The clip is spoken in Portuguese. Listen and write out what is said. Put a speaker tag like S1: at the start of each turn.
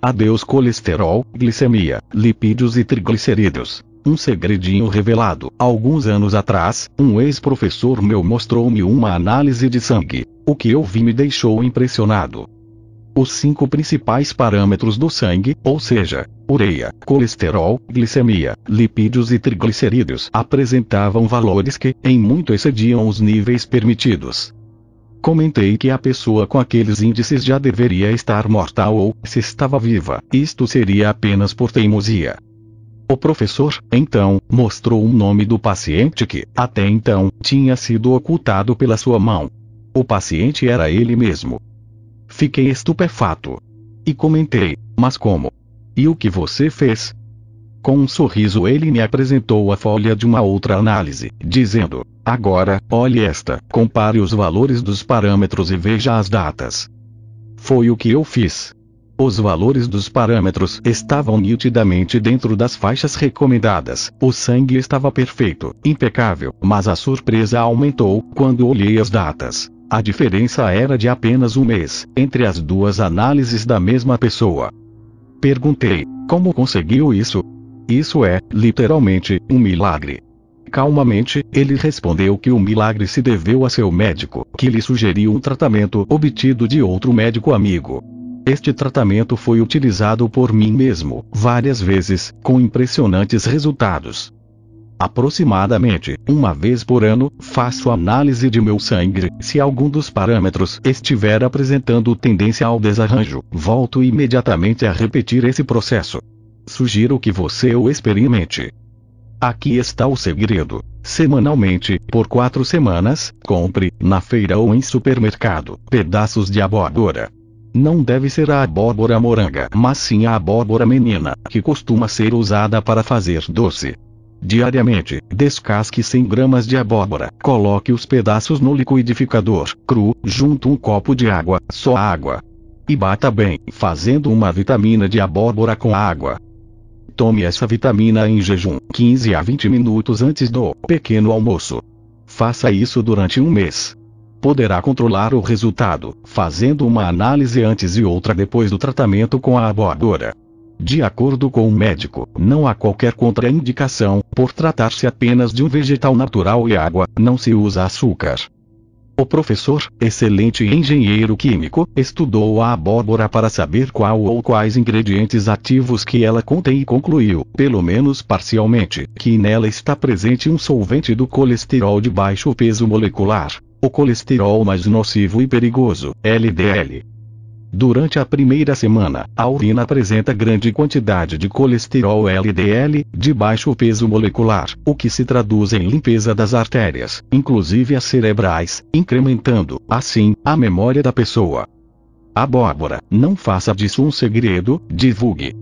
S1: Adeus colesterol, glicemia, lipídios e triglicerídeos. Um segredinho revelado. Alguns anos atrás, um ex-professor meu mostrou-me uma análise de sangue. O que eu vi me deixou impressionado. Os cinco principais parâmetros do sangue, ou seja, ureia, colesterol, glicemia, lipídios e triglicerídeos, apresentavam valores que, em muito, excediam os níveis permitidos. Comentei que a pessoa com aqueles índices já deveria estar morta ou, se estava viva, isto seria apenas por teimosia. O professor, então, mostrou o nome do paciente que, até então, tinha sido ocultado pela sua mão. O paciente era ele mesmo. Fiquei estupefato. E comentei: Mas como? E o que você fez? Com um sorriso ele me apresentou a folha de uma outra análise, dizendo: Agora, olhe esta, compare os valores dos parâmetros e veja as datas. Foi o que eu fiz. Os valores dos parâmetros estavam nitidamente dentro das faixas recomendadas, o sangue estava perfeito, impecável, mas a surpresa aumentou quando olhei as datas. A diferença era de apenas um mês, entre as duas análises da mesma pessoa. Perguntei: como conseguiu isso? Isso é, literalmente, um milagre. Calmamente, ele respondeu que o milagre se deveu a seu médico, que lhe sugeriu um tratamento obtido de outro médico amigo. Este tratamento foi utilizado por mim mesmo, várias vezes, com impressionantes resultados. Aproximadamente uma vez por ano, faço análise de meu sangue. Se algum dos parâmetros estiver apresentando tendência ao desarranjo, volto imediatamente a repetir esse processo. Sugiro que você o experimente. Aqui está o segredo. Semanalmente, por quatro semanas, compre, na feira ou em supermercado, pedaços de abóbora. Não deve ser a abóbora moranga, mas sim a abóbora menina, que costuma ser usada para fazer doce. Diariamente, descasque 100 gramas de abóbora, coloque os pedaços no liquidificador, cru, junto um copo de água, só água. E bata bem, fazendo uma vitamina de abóbora com água. Tome essa vitamina em jejum, 15 a 20 minutos antes do pequeno almoço. Faça isso durante um mês. Poderá controlar o resultado, fazendo uma análise antes e outra depois do tratamento com a aboadora. De acordo com o médico, não há qualquer contraindicação, por tratar-se apenas de um vegetal natural e água, não se usa açúcar. O professor, excelente engenheiro químico, estudou a abóbora para saber qual ou quais ingredientes ativos que ela contém e concluiu, pelo menos parcialmente, que nela está presente um solvente do colesterol de baixo peso molecular, o colesterol mais nocivo e perigoso, LDL. Durante a primeira semana, a urina apresenta grande quantidade de colesterol LDL, de baixo peso molecular, o que se traduz em limpeza das artérias, inclusive as cerebrais, incrementando, assim, a memória da pessoa. Abóbora, não faça disso um segredo, divulgue.